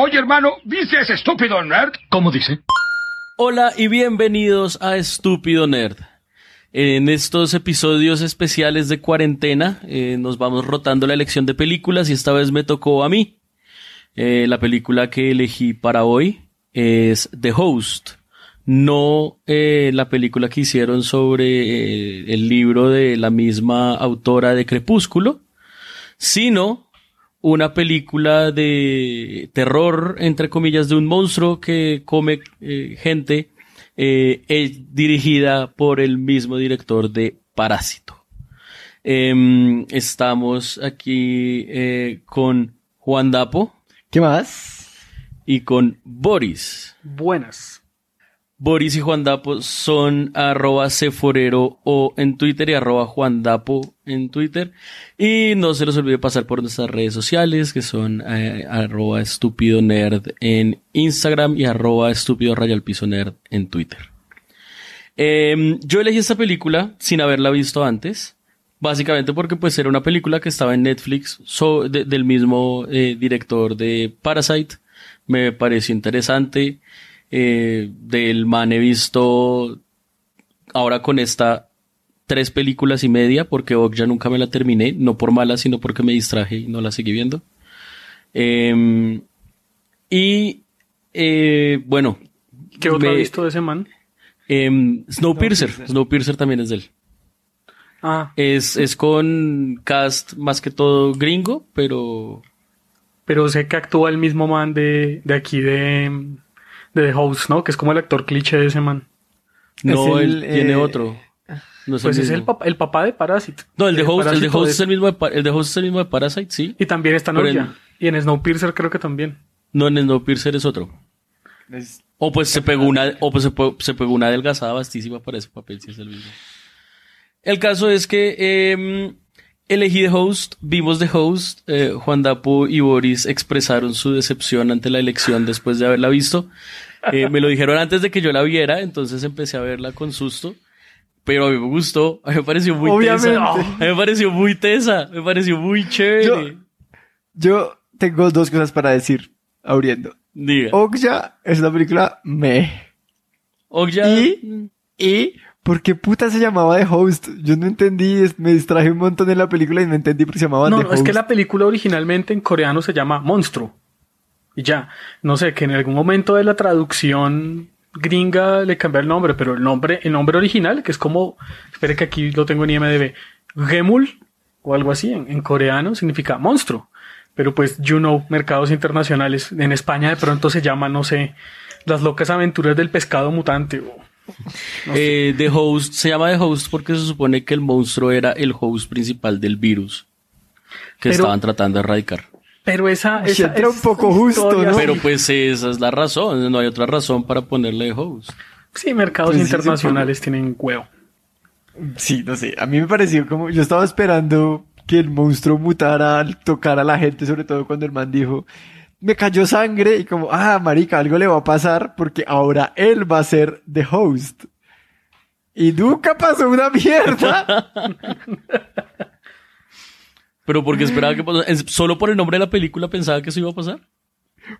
Oye, hermano, ¿viste estúpido nerd? ¿Cómo dice? Hola y bienvenidos a Estúpido Nerd. En estos episodios especiales de cuarentena eh, nos vamos rotando la elección de películas y esta vez me tocó a mí. Eh, la película que elegí para hoy es The Host, no eh, la película que hicieron sobre el libro de la misma autora de Crepúsculo, sino una película de terror, entre comillas, de un monstruo que come eh, gente, eh, es dirigida por el mismo director de Parásito. Em, estamos aquí eh, con Juan Dapo. ¿Qué más? Y con Boris. Buenas. Boris y Juan Dapo son arroba ceforero o en Twitter y arroba Juan Dapo en Twitter. Y no se los olvide pasar por nuestras redes sociales, que son eh, arroba estúpido nerd en Instagram y arroba estúpido rayal piso nerd en Twitter. Em, yo elegí esta película sin haberla visto antes. Básicamente porque pues era una película que estaba en Netflix del mismo eh, director de Parasite. Me pareció interesante. Eh, del man he visto ahora con esta tres películas y media porque ya nunca me la terminé, no por mala, sino porque me distraje y no la seguí viendo. Em, y eh, bueno. ¿Qué otro visto de ese man? Em, Snowpiercer. Snowpiercer. también es de él. Ah. Es, es con cast más que todo gringo, pero. Pero sé que actúa el mismo man de, de aquí de, de The Host, ¿no? Que es como el actor cliché de ese man. No, él tiene eh, otro. Ah. pues es el, el papá de Parasite. No, el de Host, el de Host es el mismo de, el de Host es el mismo de Parasite, sí. Y también está Noria. Y en Snowpiercer creo que también. No, en Snowpiercer es otro. o pues se pegó una, o pues se, pegó una adelgazada vastísima para ese papel, sí es el mismo. El caso es que em, Elegí de Host, vimos de Host, eh, Juan Dapo y Boris expresaron su decepción ante la elección después de haberla visto. Eh, me lo dijeron antes de que yo la viera, entonces empecé a verla con susto. Pero a mí me gustó, a mí me pareció muy a mí me pareció muy tesa, me pareció muy chévere. Yo, tengo dos cosas para decir, abriendo. Diga. Okja es la película me. Okja. y mm. ¿Por qué puta se llamaba The Host? Yo no entendí, me distraje un montón en la película y no entendí por qué se llamaba The Host. No, es que la película originalmente en coreano se llama Monstruo. Y ya, no sé, que en algún momento de la traducción gringa le cambié el nombre, pero el nombre, el nombre original, que es como, espere que aquí lo tengo en IMDB, Gemul o algo así, en, en coreano significa monstruo. Pero pues, you know, mercados internacionales. En España de pronto se llama, no sé, las locas aventuras del pescado mutante o The eh, Host se llama The Host porque se supone que el monstruo era el host principal del virus que estaban tratando de erradicar. Pero esa, era un poco justo, Pero pues esa es la razón, no hay otra razón para ponerle The Host. Sí, mercados pues internacionales tienen huevo. Sí, no sé, a mí me pareció como, yo estaba esperando que el monstruo mutara al tocar a la gente, sobre todo cuando el man dijo, me cayó sangre y como, ah, marica, algo le va a pasar porque ahora él va a ser the host. Y nunca pasó una mierda. Pero porque esperaba que pasara. Solo por el nombre de la película pensaba que eso iba a pasar.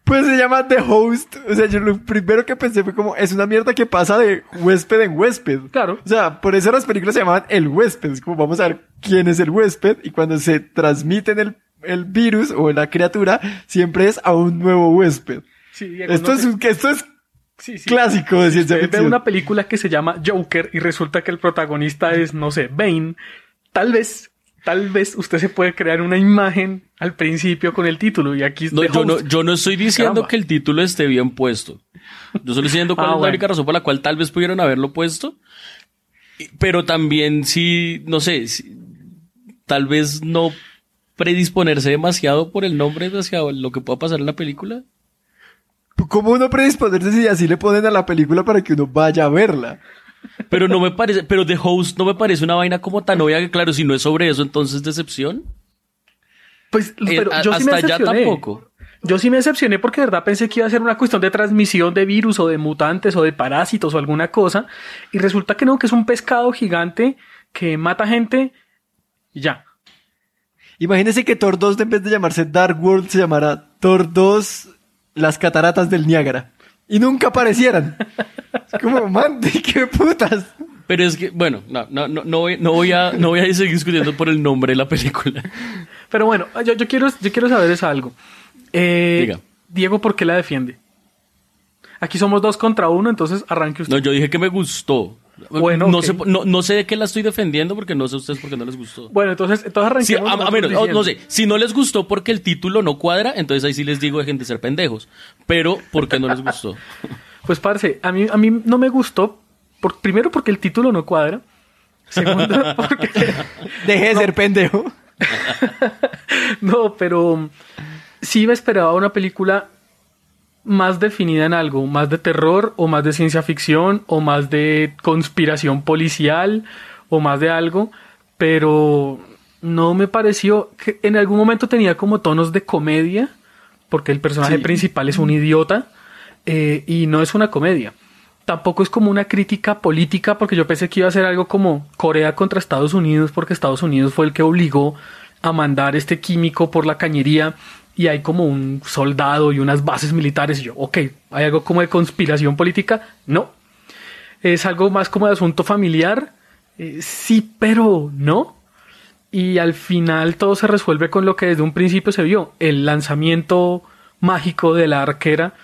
Pues se llama The Host. O sea, yo lo primero que pensé fue como, es una mierda que pasa de huésped en huésped. Claro. O sea, por eso las películas se llamaban El Huésped. Es como, vamos a ver quién es el huésped. Y cuando se transmite en el el virus o la criatura siempre es a un nuevo huésped. Sí, esto, es, clásico de ciencia ficción. una película que se llama Joker y resulta que el protagonista es, no sé, Bane. Tal vez tal vez usted se puede crear una imagen al principio con el título y aquí no, yo no yo no estoy diciendo que el título esté bien puesto yo solo estoy diciendo cuál ah, es la única razón por la cual tal vez pudieron haberlo puesto pero también si sí, no sé tal vez no predisponerse demasiado por el nombre hacia lo que pueda pasar en la película? ¿Cómo uno predisponerse si así le ponen a la película para que uno vaya a verla? Pero no me parece, pero The Host no me parece una vaina como tan obvia que claro, si no es sobre eso, entonces decepción. Pues eh, yo sí me decepcioné. tampoco. Yo sí me decepcioné porque de verdad pensé que iba a ser una cuestión de transmisión de virus o de mutantes o de parásitos o alguna cosa. Y resulta que no, que es un pescado gigante que mata gente ya. Imagínense que Thor 2, en vez de llamarse Dark World, se llamará Thor 2, las cataratas del Niágara. Y nunca aparecieran. Es como, man, qué putas. Pero es que, bueno, no, voy, a, seguir discutiendo por el nombre de la película. Pero bueno, yo, quiero, yo quiero saber es algo. Eh, Diego, ¿por qué la defiende? Aquí somos dos contra uno, entonces arranque usted. No, yo dije que me gustó. Bueno, no, sé, no, sé de qué la estoy defendiendo porque no sé ustedes por qué no les gustó. Bueno, entonces, entonces a, a menos, oh, no, sé, si no les gustó porque el título no cuadra, entonces ahí sí les digo dejen de ser pendejos. Pero, ¿por qué no les gustó? pues, parce, a mí, a mí no me gustó, primero porque el título no cuadra, segundo porque... Deje de ser pendejo. no, pero sí me esperaba una película más definida en algo, más de terror o más de ciencia ficción o más de conspiración policial o más de algo, pero no me pareció que en algún momento tenía como tonos de comedia, porque el personaje principal es un idiota eh, y no es una comedia. Tampoco es como una crítica política, porque yo pensé que iba a ser algo como Corea contra Estados Unidos, porque Estados Unidos fue el que obligó a mandar este químico por la cañería y hay como un soldado y unas bases militares. Y yo, ok, ¿hay algo como de conspiración política? No. Es algo más como de asunto familiar. Eh, sí, pero no. Y al final todo se resuelve con lo que desde un principio se vio, el lanzamiento mágico de la arquera,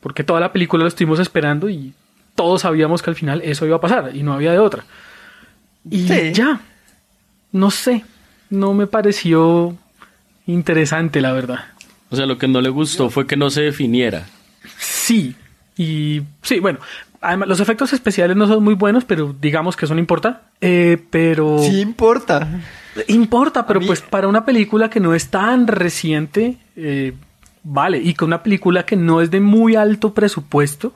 porque toda la película lo estuvimos esperando y todos sabíamos que al final eso iba a pasar y no había de otra. Y ya, no sé, no me pareció interesante, la verdad. O sea, lo que no le gustó fue que no se definiera. Sí, y sí, bueno, además los efectos especiales no son muy buenos, pero digamos que eso no importa. Eh, pero... Sí importa. Importa, pero pues para una película que no es tan reciente, eh, vale, y con una película que no es de muy alto presupuesto,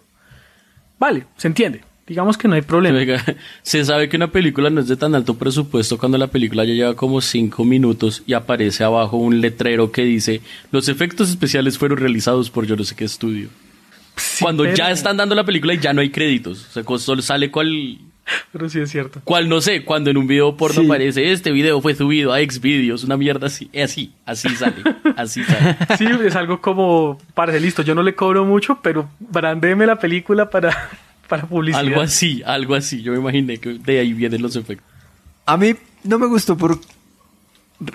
vale, se entiende digamos que no hay problema. se sabe que una película no es de tan alto presupuesto cuando la película ya lleva como cinco minutos y aparece abajo un letrero que dice los efectos especiales fueron realizados por yo no sé qué estudio. Pues cuando ya están dando la película y ya no hay créditos. O sea, solo sale cual... Pero sí es cierto. Cual no sé, cuando en un video porno aparece este video fue subido a Xvideos, una mierda así, así, así sale, así sale. Sí, es algo como, parece listo, yo no le cobro mucho, pero brandeme la película para algo así, algo así. Yo me imaginé que de ahí vienen los efectos. A mí no me gustó por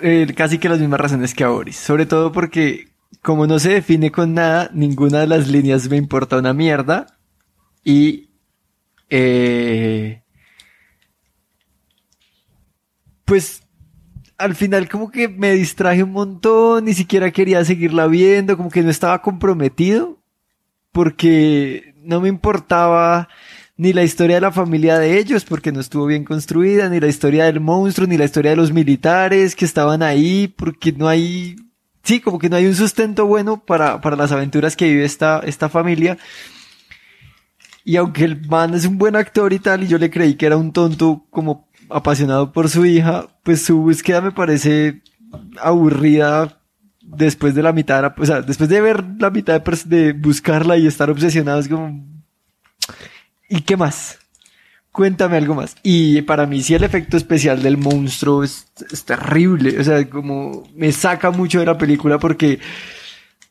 eh, casi que las mismas razones que a Boris. Sobre todo porque, como no se define con nada, ninguna de las líneas me importa una mierda. Y. Eh, pues al final como que me distraje un montón, ni siquiera quería seguirla viendo, como que no estaba comprometido porque no me importaba ni la historia de la familia de ellos, porque no estuvo bien construida, ni la historia del monstruo, ni la historia de los militares que estaban ahí, porque no hay, sí, como que no hay un sustento bueno para, para las aventuras que vive esta, esta familia. Y aunque el man es un buen actor y tal, y yo le creí que era un tonto como apasionado por su hija, pues su búsqueda me parece aburrida después de la mitad, o sea, después de ver la mitad de, de buscarla y estar obsesionados es como, ¿y qué más? Cuéntame algo más. Y para mí sí el efecto especial del monstruo es, terrible, o sea, como me saca mucho de la película porque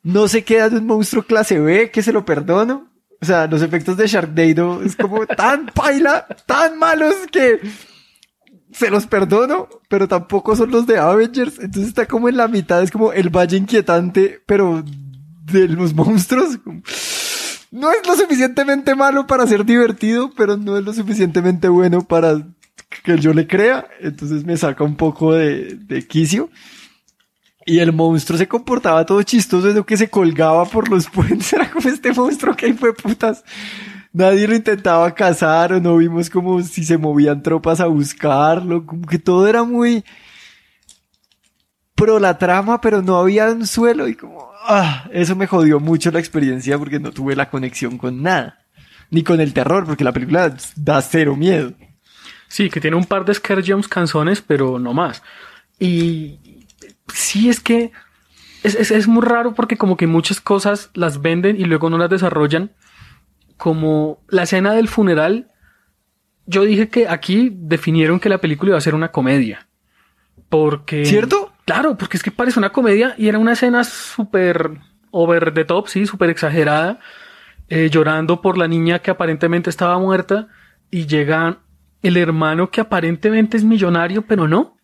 no se queda de un monstruo clase B que se lo perdono. O sea, los efectos de Sharknado es como tan paila, tan malos que se los perdono, pero tampoco son los de Avengers. Entonces está como en la mitad, es como el valle inquietante, pero de los monstruos. No es lo suficientemente malo para ser divertido, pero no es lo suficientemente bueno para que yo le crea. Entonces me saca un poco de, quicio. Y el monstruo se comportaba todo chistoso, es lo que se colgaba por los puentes. Era como este monstruo que fue putas nadie lo intentaba cazar o no vimos como si se movían tropas a buscarlo, como que todo era muy pro la trama, pero no había un suelo y como, ah, eso me jodió mucho la experiencia porque no tuve la conexión con nada, ni con el terror, porque la película da cero miedo. Sí, que tiene un par de Scare Jones canciones, pero no más. Y sí es que es, es muy raro porque como que muchas cosas las venden y luego no las desarrollan como la escena del funeral, yo dije que aquí definieron que la película iba a ser una comedia. Porque. ¿Cierto? Claro, porque es que parece una comedia y era una escena súper over the top, sí, súper exagerada, eh, llorando por la niña que aparentemente estaba muerta y llega el hermano que aparentemente es millonario, pero no.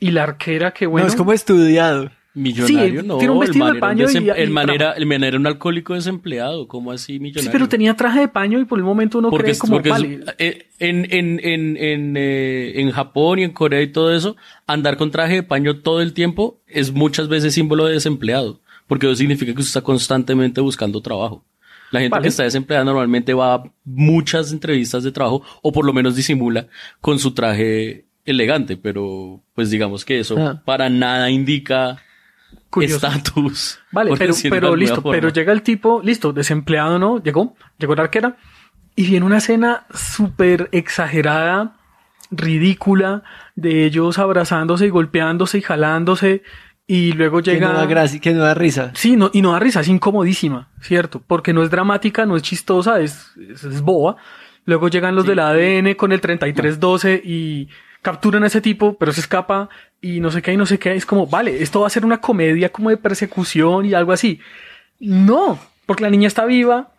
Y la arquera que bueno. No, es como estudiado. Millonario, no. un de paño el, manera, el man era un alcohólico desempleado. ¿Cómo así millonario? Sí, pero tenía traje de paño y por el momento uno porque cree es, como eh, en, en, en, en, eh, en Japón y en Corea y todo eso, andar con traje de paño todo el tiempo es muchas veces símbolo de desempleado. Porque eso significa que usted está constantemente buscando trabajo. La gente que está desempleada normalmente va a muchas entrevistas de trabajo o por lo menos disimula con su traje elegante, pero pues digamos que eso ah. para nada indica Estatus. Vale, pero, pero listo, pero llega el tipo, listo, desempleado no, llegó, llegó la arquera y viene una escena súper exagerada, ridícula, de ellos abrazándose y golpeándose y jalándose y luego llega... Que no da gracia, que no da risa. Sí, no, y no da risa, es incomodísima, ¿cierto? Porque no es dramática, no es chistosa, es, es, boba. Luego llegan los del ADN con el 3312 y capturan a ese tipo, pero se escapa, y no sé qué, y no sé qué. Es como, vale, esto va a ser una comedia como de persecución y algo así. No, porque la niña está viva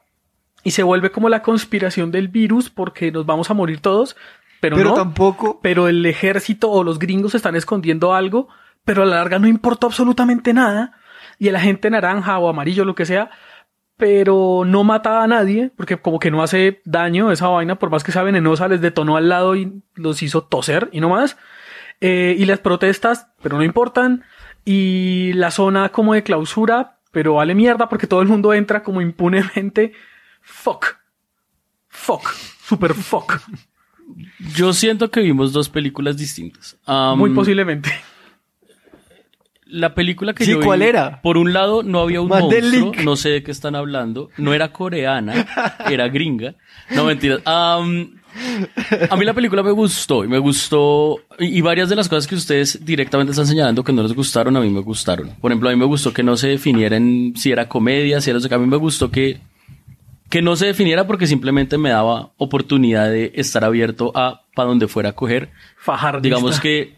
y se vuelve como la conspiración del virus porque nos vamos a morir todos. Pero, pero tampoco. Pero el ejército o los gringos están escondiendo algo, pero a la larga no importa absolutamente nada. Y el gente naranja o amarillo, lo que sea, pero no mata a nadie, porque como que no hace daño esa vaina, por más que sea venenosa, les detonó al lado y los hizo toser y no más. Eh, y las protestas, pero no importan. Y la zona como de clausura, pero vale mierda porque todo el mundo entra como impunemente. Fuck. Fuck. Super fuck. Yo siento que vimos dos películas distintas. Muy posiblemente. La película que yo vi, ¿cuál era? Por un lado, no había un monstruo, no sé de qué están hablando, no era coreana, era gringa. No, mentira. A mí la película me gustó y me gustó. Y, varias de las cosas que ustedes directamente están señalando que no les gustaron, a mí me gustaron. Por ejemplo, a mí me gustó que no se definiera si era comedia, si era. A mí me gustó que, que no se definiera porque simplemente me daba oportunidad de estar abierto a para donde fuera a coger. Fajar. Digamos que.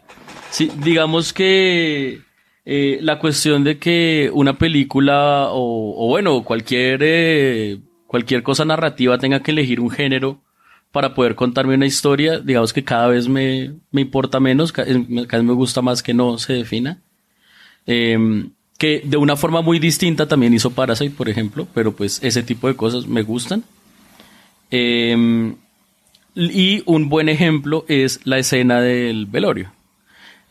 Sí, digamos que. Eh, la cuestión de que una película o, bueno, cualquier, eh, cualquier cosa narrativa tenga que elegir un género para poder contarme una historia, digamos que cada vez me, me importa menos, cada vez me gusta más que no se defina. Em, que de una forma muy distinta también hizo Parasite, por ejemplo, pero pues ese tipo de cosas me gustan. Em, y un buen ejemplo es la escena del velorio.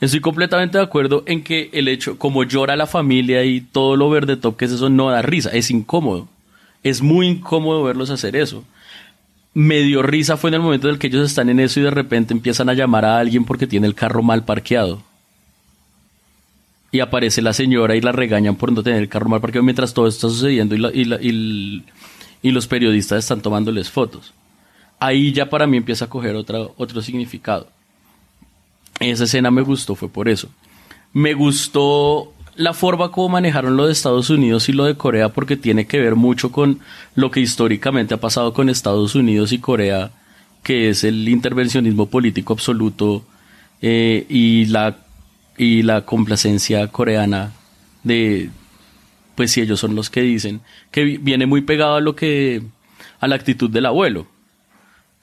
Estoy completamente de acuerdo en que el hecho, como llora la familia y todo lo verde top que es eso, no da risa, es incómodo. Es muy incómodo verlos hacer eso medio risa fue en el momento en el que ellos están en eso y de repente empiezan a llamar a alguien porque tiene el carro mal parqueado. Y aparece la señora y la regañan por no tener el carro mal parqueado mientras todo está sucediendo y, los periodistas están tomándoles fotos. Ahí ya para mí empieza a coger otro significado. Esa escena me gustó, fue por eso. Me gustó la forma como manejaron lo de Estados Unidos y lo de Corea porque tiene que ver mucho con lo que históricamente ha pasado con Estados Unidos y Corea, que es el intervencionismo político absoluto eh, y, la, y la complacencia coreana de, pues si ellos son los que dicen, que viene muy pegado a lo que, a la actitud del abuelo,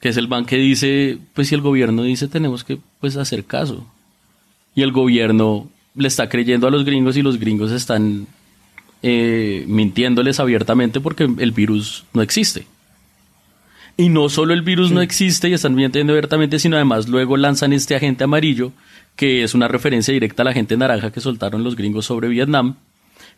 que es el man que dice, pues si el gobierno dice tenemos que pues hacer caso. Y el gobierno le está creyendo a los gringos y los gringos están eh, mintiéndoles abiertamente porque el virus no existe. Y no solo el virus no existe y están mintiendo abiertamente, sino además luego lanzan este agente amarillo, que es una referencia directa a la gente naranja que soltaron los gringos sobre Vietnam,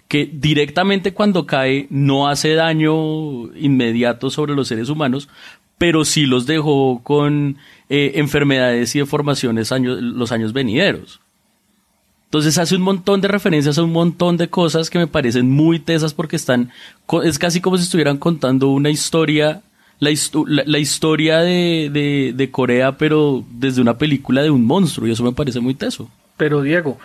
que directamente cuando cae no hace daño inmediato sobre los seres humanos, pero sí los dejó con eh, enfermedades y deformaciones los años venideros. Entonces hace un montón de referencias a un montón de cosas que me parecen muy tesas porque están, es casi como si estuvieran contando una historia, la, historia de, de, de Corea, pero desde una película de un monstruo y eso me parece muy teso. Pero Diego,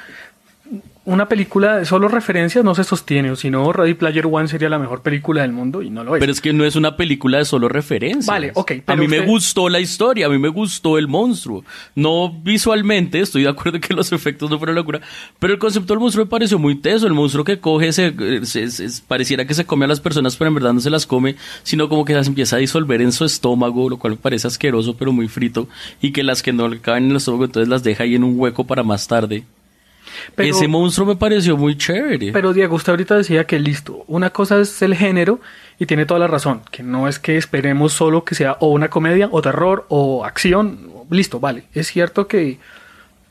una película de solo referencias no se sostiene, o si no, Ready Player One sería la mejor película del mundo y no lo es. Pero es que no es una película de solo referencias. Vale, ok. a mí me gustó la historia, a mí me gustó el monstruo. No visualmente, estoy de acuerdo que los efectos no fueron locura, pero el concepto del monstruo me pareció muy teso. El monstruo que coge, se, pareciera que se come a las personas, pero en verdad no se las come, sino como que las empieza a disolver en su estómago, lo cual parece asqueroso, pero muy frito, y que las que no le caen en el estómago, entonces las deja ahí en un hueco para más tarde. Ese monstruo me pareció muy chévere. Pero Diego, usted ahorita decía que listo, una cosa es el género y tiene toda la razón, que no es que esperemos solo que sea o una comedia o terror o acción, listo, vale. Es cierto que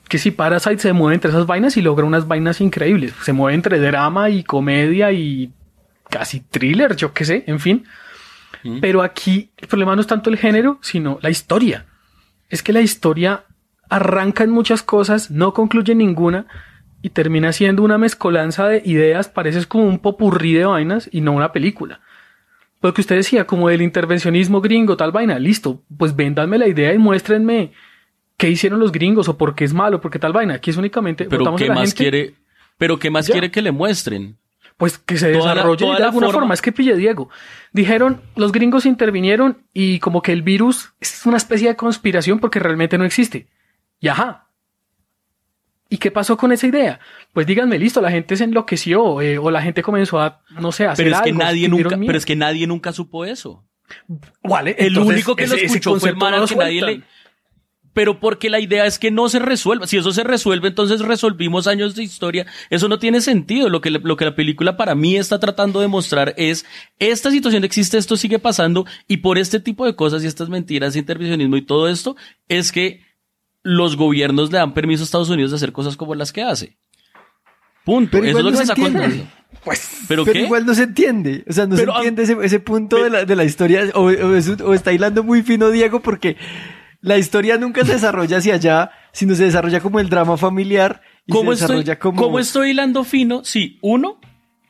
que si Parasite se mueve entre esas vainas y logra unas vainas increíbles, se mueve entre drama y comedia y casi thriller, yo qué sé, en fin. Mm. Pero aquí el problema no es tanto el género, sino la historia. Es que la historia arranca en muchas cosas, no concluye en ninguna, y termina siendo una mezcolanza de ideas, parece como un popurrí de vainas y no una película. Porque usted decía, como del intervencionismo gringo, tal vaina, listo, pues véndanme la idea y muéstrenme qué hicieron los gringos o por qué es malo, porque tal vaina. Aquí es únicamente. Pero qué más quiere. Pero qué más quiere que le muestren. Pues que se desarrolle de alguna forma. forma. Es que pille Diego. Dijeron, los gringos intervinieron y como que el virus es una especie de conspiración porque realmente no existe. Y ajá, ¿Y qué pasó con esa idea? Pues díganme, listo, la gente se enloqueció eh, o la gente comenzó a, no sé, a hacer pero es que nadie nunca, Pero es que nadie nunca supo eso. Vale, el único que lo escuchó fue el nadie le... Pero porque la idea es que no se resuelva. Si eso se resuelve, entonces resolvimos años de historia. Eso no tiene sentido. Lo que, lo que la película para mí está tratando de mostrar es esta situación existe, esto sigue pasando y por este tipo de cosas y estas mentiras, intervencionismo y todo esto es que los gobiernos le dan permiso a Estados Unidos de hacer cosas como las que hace. Punto. Pero Eso es lo que se está contando. Pues, ¿Pero, igual no se entiende. O sea, no se ah, entiende ese, punto de, la, historia. O, está hilando muy fino Diego porque la historia nunca se desarrolla hacia allá, sino se desarrolla como el drama familiar. Y ¿Cómo, estoy, como... ¿Cómo estoy hilando fino? Sí, uno,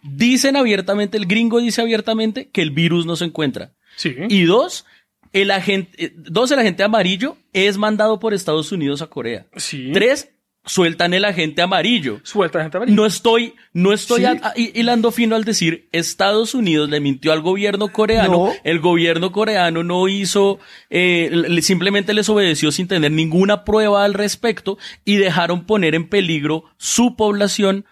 dicen abiertamente, el gringo dice abiertamente que el virus no se encuentra. Sí. Y dos, el agente, eh, dos, el agente amarillo es mandado por Estados Unidos a Corea. Sí. Tres, sueltan el agente amarillo. Suelta el agente amarillo. No estoy, no estoy hilando fino al decir Estados Unidos le mintió al gobierno coreano. El gobierno coreano no hizo, eh, simplemente les obedeció sin tener ninguna prueba al respecto y dejaron poner en peligro su población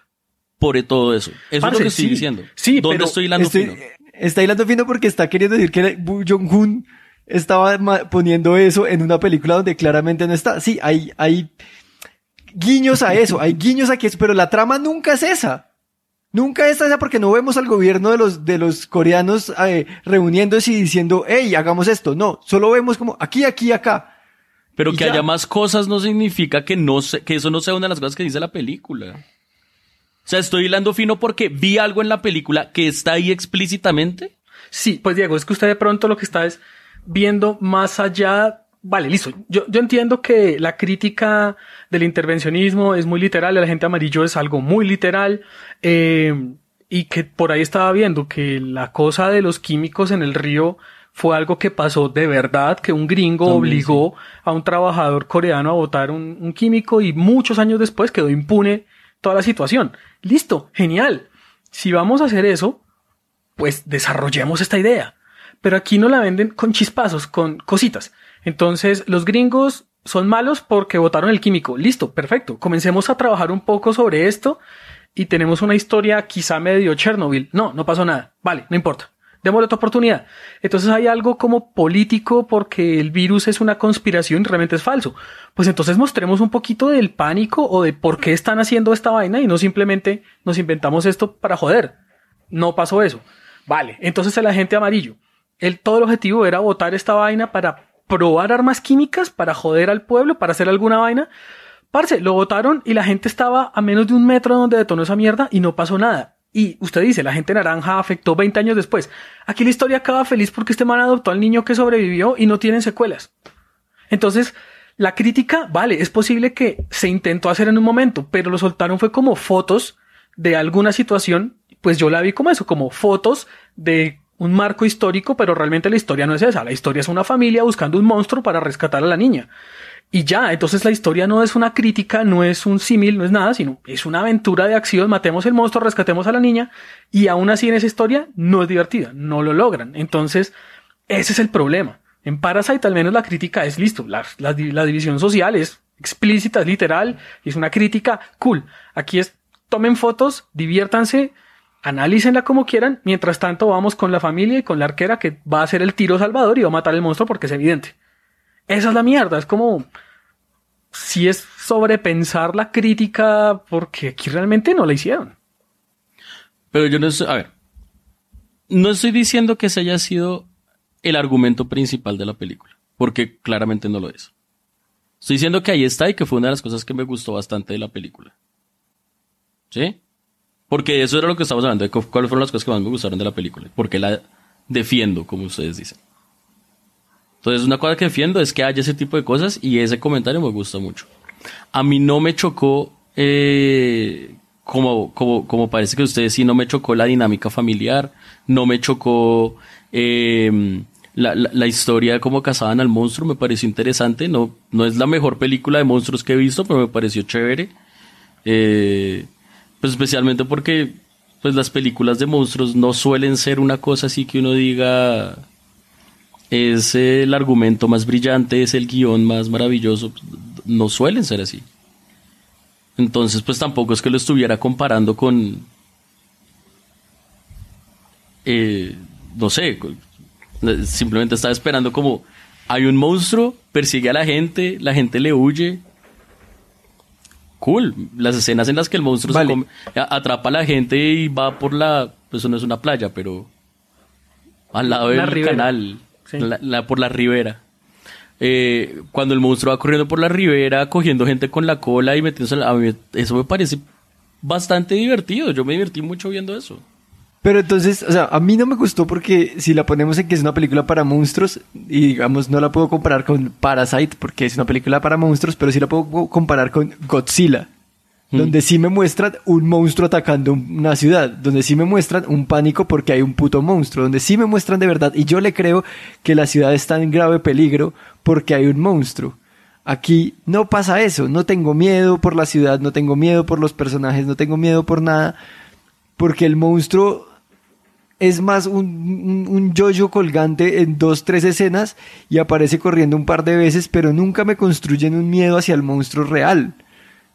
por e, todo eso. Eso es lo que estoy diciendo. Sí, ¿Dónde estoy hilando este fino? Está hilando fino porque está queriendo decir que Jong-un estaba poniendo eso en una película donde claramente no está. Sí, hay, hay guiños a eso, hay guiños a que eso, pero la trama nunca es esa. Nunca es esa porque no vemos al gobierno de los, de los coreanos eh, reuniéndose y diciendo, hey, hagamos esto. No, solo vemos como aquí, aquí, acá. Pero que haya más cosas no significa que, no que eso no sea una de las cosas que dice la película. O sea, estoy hilando fino porque vi algo en la película que está ahí explícitamente. Sí, pues Diego, es que usted de pronto lo que está es viendo más allá. Vale, listo. Yo, yo entiendo que la crítica del intervencionismo es muy literal, el agente amarillo es algo muy literal. Eh, y que por ahí estaba viendo que la cosa de los químicos en el río fue algo que pasó de verdad, que un gringo obligó a un trabajador coreano a botar un, un, químico y muchos años después quedó impune toda la situación. Listo, genial. Si vamos a hacer eso, pues desarrollemos esta idea pero aquí no la venden con chispazos, con cositas. Entonces, los gringos son malos porque votaron el químico. Listo, perfecto. Comencemos a trabajar un poco sobre esto y tenemos una historia quizá medio Chernobyl. No, no pasó nada. Vale, no importa. Démosle otra oportunidad. Entonces hay algo como político porque el virus es una conspiración y realmente es falso. Pues entonces mostremos un poquito del pánico o de por qué están haciendo esta vaina y no simplemente nos inventamos esto para joder. No pasó eso. Vale, entonces el agente amarillo él todo el objetivo era votar esta vaina para probar armas químicas, para joder al pueblo, para hacer alguna vaina. Parce, lo votaron y la gente estaba a menos de un metro donde detonó esa mierda y no pasó nada. Y usted dice, la gente naranja afectó 20 años después. Aquí la historia acaba feliz porque este man adoptó al niño que sobrevivió y no tienen secuelas. Entonces, la crítica, vale, es posible que se intentó hacer en un momento, pero lo soltaron fue como fotos de alguna situación, pues yo la vi como eso, como fotos de un marco histórico, pero realmente la historia no es esa. La historia es una familia buscando un monstruo para rescatar a la niña. Y ya, entonces la historia no es una crítica, no es un símil, no es nada, sino es una aventura de acción, matemos el monstruo, rescatemos a la niña, y aún así en esa historia no es divertida, no lo logran. Entonces, ese es el problema. En Parasite al menos la crítica es listo, la división social es explícita, es literal, es una crítica, cool. Aquí es, tomen fotos, diviértanse, Analícenla como quieran. Mientras tanto, vamos con la familia y con la arquera que va a hacer el tiro salvador y va a matar el monstruo porque es evidente. Esa es la mierda. Es como. Si es sobrepensar la crítica porque aquí realmente no la hicieron. Pero yo no sé. A ver. No estoy diciendo que ese haya sido el argumento principal de la película. Porque claramente no lo es. Estoy diciendo que ahí está y que fue una de las cosas que me gustó bastante de la película. ¿Sí? Porque eso era lo que estábamos hablando, de cuáles fueron las cosas que más me gustaron de la película. Porque la defiendo, como ustedes dicen. Entonces, una cosa que defiendo es que haya ese tipo de cosas y ese comentario me gusta mucho. A mí no me chocó, eh, como, como, parece que ustedes sí, no me chocó la dinámica familiar, no me chocó em, la, historia de cómo cazaban al monstruo, me pareció interesante. No, no es la mejor película de monstruos que he visto, pero me pareció chévere. Eh, pues especialmente porque pues las películas de monstruos no suelen ser una cosa así que uno diga es el argumento más brillante, es el guión más maravilloso, pues, no suelen ser así. Entonces, pues tampoco es que lo estuviera comparando con, eh, no sé, simplemente estaba esperando como hay un monstruo, persigue a la gente, la gente le huye, cool. Las escenas en las que el monstruo se atrapa a la gente y va por la. Pues eso no es una playa, pero. Al lado del canal. por la ribera. Eh, cuando el monstruo va corriendo por la ribera, cogiendo gente con la cola y metiéndose. A eso me parece bastante divertido. Yo me divertí mucho viendo eso. Pero entonces, o sea, a mí no me gustó porque si la ponemos en que es una película para monstruos, y digamos, no la puedo comparar con Parasite porque es una película para monstruos, pero sí la puedo comparar con Godzilla, mm. donde sí me muestran un monstruo atacando una ciudad, donde sí me muestran un pánico porque hay un puto monstruo, donde sí me muestran de verdad, y yo le creo que la ciudad está en grave peligro porque hay un monstruo. Aquí no pasa eso, no tengo miedo por la ciudad, no tengo miedo por los personajes, no tengo miedo por nada, porque el monstruo es más un, yo yoyo colgante en dos, tres escenas y aparece corriendo un par de veces, pero nunca me construyen un miedo hacia el monstruo real.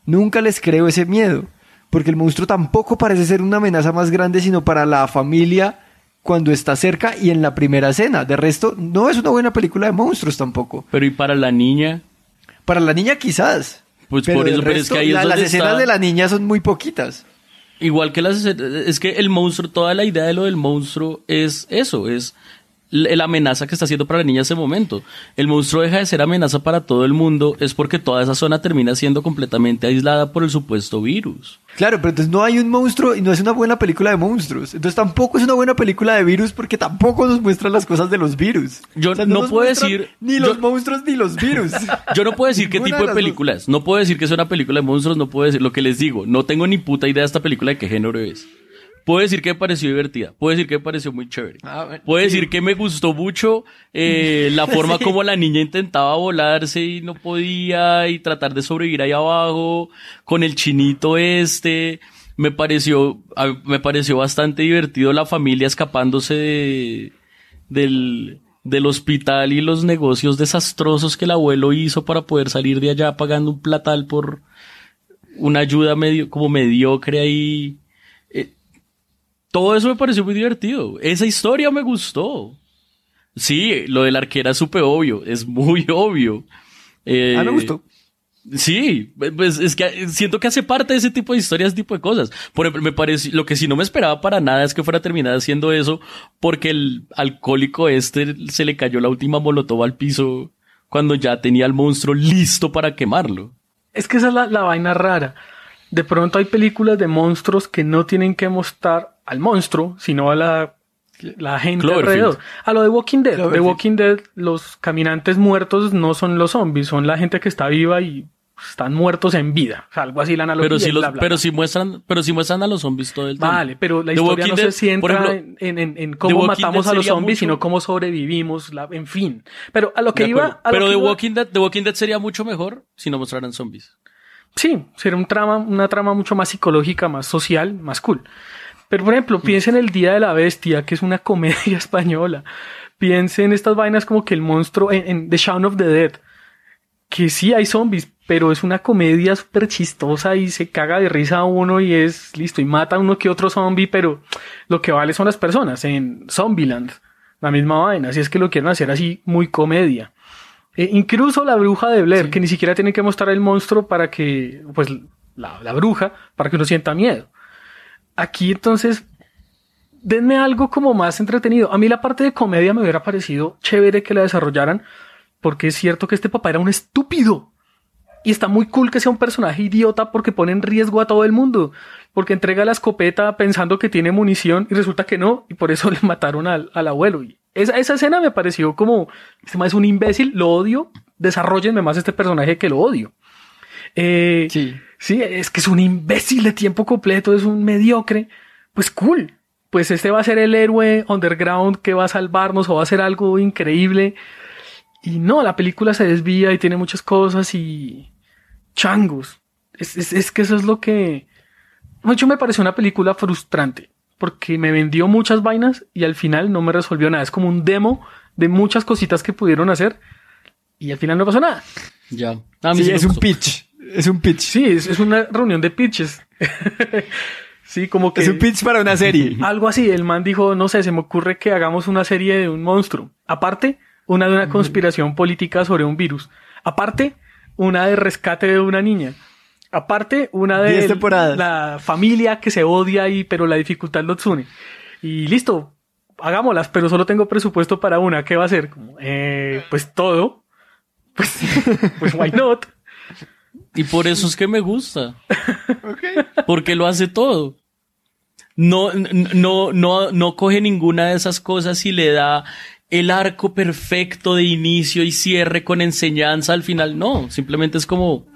Nunca les creo ese miedo, porque el monstruo tampoco parece ser una amenaza más grande sino para la familia cuando está cerca y en la primera escena. De resto, no es una buena película de monstruos tampoco. Pero ¿y para la niña? Para la niña quizás. Pues por eso, las escenas de la niña son muy poquitas. Igual que las... Es que el monstruo, toda la idea de lo del monstruo es eso, es la amenaza que está haciendo para la niña en ese momento. El monstruo deja de ser amenaza para todo el mundo, es porque toda esa zona termina siendo completamente aislada por el supuesto virus. Claro, pero entonces no hay un monstruo y no es una buena película de monstruos. Entonces tampoco es una buena película de virus porque tampoco nos muestran las cosas de los virus. Yo no, puedo decir. Ni los monstruos ni los virus. Yo no puedo decir qué tipo de, de películas. No puedo decir que es una película de monstruos, no puedo decir lo que les digo. No tengo ni puta idea de esta película de qué género es. Puedo decir que me pareció divertida, puedo decir que me pareció muy chévere, ah, puedo decir que me gustó mucho eh, la forma como la niña intentaba volarse y no podía y tratar de sobrevivir ahí abajo con el chinito este. Me pareció, me pareció bastante divertido la familia escapándose de, del, del hospital y los negocios desastrosos que el abuelo hizo para poder salir de allá pagando un platal por una ayuda medio, como mediocre ahí todo eso me pareció muy divertido. Esa historia me gustó. Sí, lo del arquera es súper obvio, es muy obvio. Eh, ah, me eh, gustó. Sí, pues, pues es que siento que hace parte de ese tipo de historias, ese tipo de cosas. Por ejemplo, me parece, lo que sí no me esperaba para nada es que fuera terminada haciendo eso porque el alcohólico este se le cayó la última molotov al piso cuando ya tenía al monstruo listo para quemarlo. Es que esa es la, la vaina rara de pronto hay películas de monstruos que no tienen que mostrar al monstruo, sino a la, gente alrededor. A lo de Walking Dead. De Walking Dead, los caminantes muertos no son los zombies, son la gente que está viva y están muertos en vida. algo así la analogía. Pero si, muestran, pero si muestran a los zombies todo el tiempo. Vale, pero la historia no se centra en, cómo matamos a los zombies, sino cómo sobrevivimos, en fin. Pero a lo que iba. pero de Walking Dead, The Walking Dead sería mucho mejor si no mostraran zombies sí, será un trama, una trama mucho más psicológica, más social, más cool. Pero, por ejemplo, mm. piensa en El Día de la Bestia, que es una comedia española. Piensa en estas vainas como que el monstruo en, The Shaun of the Dead, que sí hay zombies, pero es una comedia súper chistosa y se caga de risa a uno y es listo, y mata a uno que otro zombie, pero lo que vale son las personas en Zombieland, la misma vaina, si es que lo quieren hacer así muy comedia. Eh, incluso la bruja de Blair, que ni siquiera tiene que mostrar el monstruo para que, pues, la, bruja, para que uno sienta miedo. Aquí entonces, denme algo como más entretenido. A mí la parte de comedia me hubiera parecido chévere que la desarrollaran, porque es cierto que este papá era un estúpido. Y está muy cool que sea un personaje idiota porque pone en riesgo a todo el mundo. Porque entrega la escopeta pensando que tiene munición y resulta que no, y por eso le mataron al, al abuelo. Esa, esa escena me pareció como, este es un imbécil, lo odio, desarrollenme más este personaje que lo odio. Eh, sí. sí, es que es un imbécil de tiempo completo, es un mediocre, pues cool. Pues este va a ser el héroe underground que va a salvarnos o va a ser algo increíble. Y no, la película se desvía y tiene muchas cosas y... Changos. Es, es, es que eso es lo que... Mucho me pareció una película frustrante porque me vendió muchas vainas y al final no me resolvió nada. Es como un demo de muchas cositas que pudieron hacer y al final no pasó nada. Ya. sí, es un pitch. Es un pitch. Sí, es, es una reunión de pitches. sí, como que. Es un pitch para una serie. Algo así. El man dijo: No sé, se me ocurre que hagamos una serie de un monstruo. Aparte, una de una conspiración política sobre un virus. Aparte, una de rescate de una niña. Aparte, una de la familia que se odia y pero la dificultad lo une. Y listo, hagámoslas, pero solo tengo presupuesto para una. ¿Qué va a ser? Eh, pues todo. Pues, pues, why not? Y por eso es que me gusta. Porque lo hace todo. No, no, no, no coge ninguna de esas cosas y le da el arco perfecto de inicio y cierre con enseñanza al final. No, simplemente es como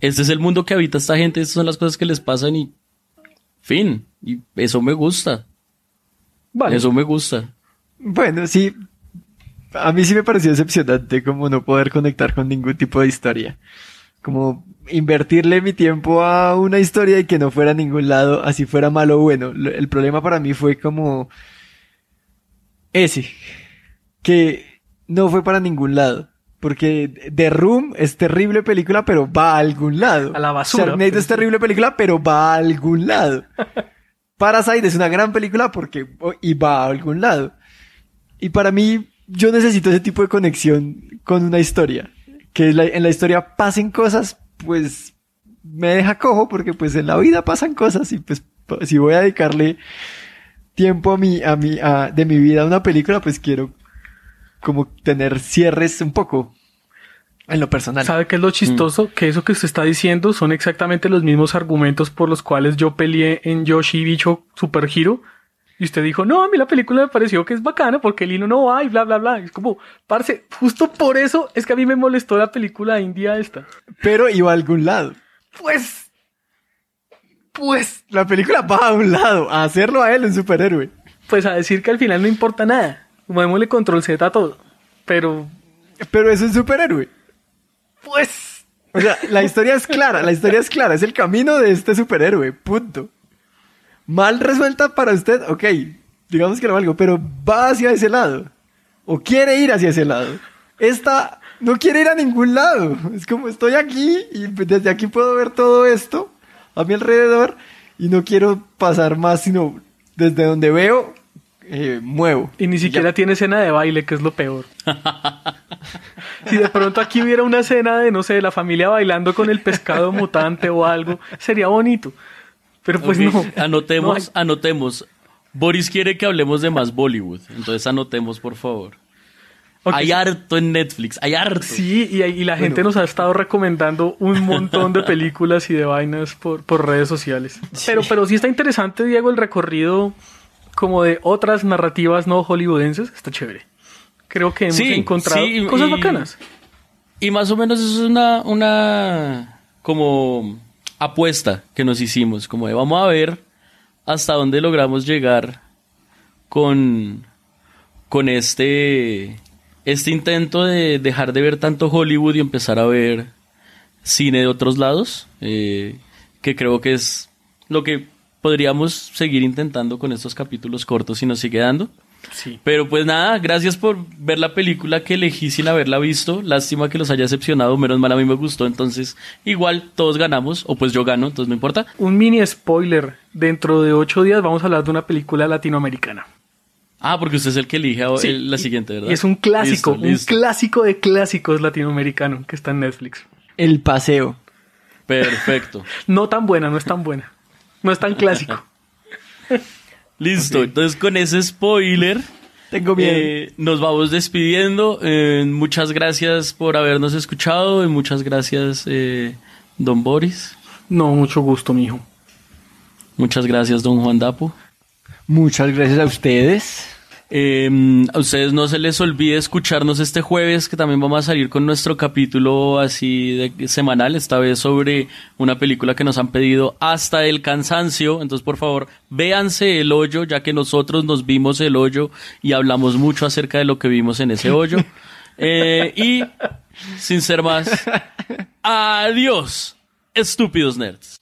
este es el mundo que habita esta gente, estas son las cosas que les pasan y fin. Y eso me gusta. Vale. Eso me gusta. Bueno, sí. A mí sí me pareció decepcionante como no poder conectar con ningún tipo de historia. Como invertirle mi tiempo a una historia y que no fuera a ningún lado, así fuera malo o bueno. El problema para mí fue como ese, que no fue para ningún lado. Porque The Room es terrible película, pero va a algún lado. A la basura. Sharknado es terrible película, pero va a algún lado. Parasite es una gran película porque oh, y va a algún lado. Y para mí, yo necesito ese tipo de conexión con una historia. Que en la historia pasen cosas, pues me deja cojo porque pues en la vida pasan cosas y pues si voy a dedicarle tiempo a mi, a mi, a, de mi vida a una película, pues quiero como tener cierres un poco en lo personal. ¿Sabe qué es lo chistoso? Mm. Que eso que usted está diciendo son exactamente los mismos argumentos por los cuales yo peleé en Yoshi Bicho Super Hero. Y usted dijo, no, a mí la película me pareció que es bacana porque el hino no va y bla, bla, bla. Es como, parce, justo por eso es que a mí me molestó la película india esta. Pero iba a algún lado. Pues, pues, la película va a un lado, a hacerlo a él un superhéroe. Pues a decir que al final no importa nada le control Z a todo. Pero. Pero es un superhéroe. Pues. O sea, la historia es clara, la historia es clara. Es el camino de este superhéroe. Punto. Mal resuelta para usted, ok. Digamos que lo valgo, pero va hacia ese lado. O quiere ir hacia ese lado. Esta no quiere ir a ningún lado. Es como estoy aquí y desde aquí puedo ver todo esto a mi alrededor y no quiero pasar más sino desde donde veo eh, muevo. Y ni siquiera tiene escena de baile, que es lo peor. si de pronto aquí hubiera una escena de, no sé, de la familia bailando con el pescado mutante o algo, sería bonito. Pero pues no. Anotemos, anotemos. Boris quiere que hablemos de más Bollywood, entonces anotemos, por favor. Hay harto en Netflix, hay harto. Sí, y, y la gente nos ha estado recomendando un montón de películas y de vainas por, redes sociales. Pero, pero sí está interesante, Diego, el recorrido como de otras narrativas no hollywoodenses, está chévere. Creo que hemos encontrado cosas bacanas. Y más o menos es una, una como apuesta que nos hicimos, como de vamos a ver hasta dónde logramos llegar con, con este, este intento de dejar de ver tanto Hollywood y empezar a ver cine de otros lados, eh, que creo que es lo que podríamos seguir intentando con estos capítulos cortos si nos sigue dando. Sí. Pero pues nada, gracias por ver la película que elegí sin haberla visto. Lástima que los haya decepcionado, menos mal a mí me gustó. Entonces, igual todos ganamos, o pues yo gano, entonces no importa. Un mini spoiler: dentro de ocho días vamos a hablar de una película latinoamericana. Ah, porque usted es el que elige la siguiente, ¿verdad? es un clásico, un clásico de clásicos latinoamericanos que está en Netflix. El paseo. Perfecto. no tan buena, no es tan buena. No es tan clásico. Listo, entonces con ese spoiler. Tengo miedo. Eh, nos vamos despidiendo. Eh, muchas gracias por habernos escuchado y muchas gracias, eh, don Boris. No, mucho gusto, mijo. Muchas gracias, don Juan Dapo. Muchas gracias a ustedes. Em, a ustedes no se les olvide escucharnos este jueves, que también vamos a salir con nuestro capítulo así de, semanal, esta vez sobre una película que nos han pedido hasta el cansancio. Entonces, por favor, véanse el hoyo, ya que nosotros nos vimos el hoyo y hablamos mucho acerca de lo que vimos en ese hoyo. Eh, y, sin ser más, adiós, estúpidos nerds.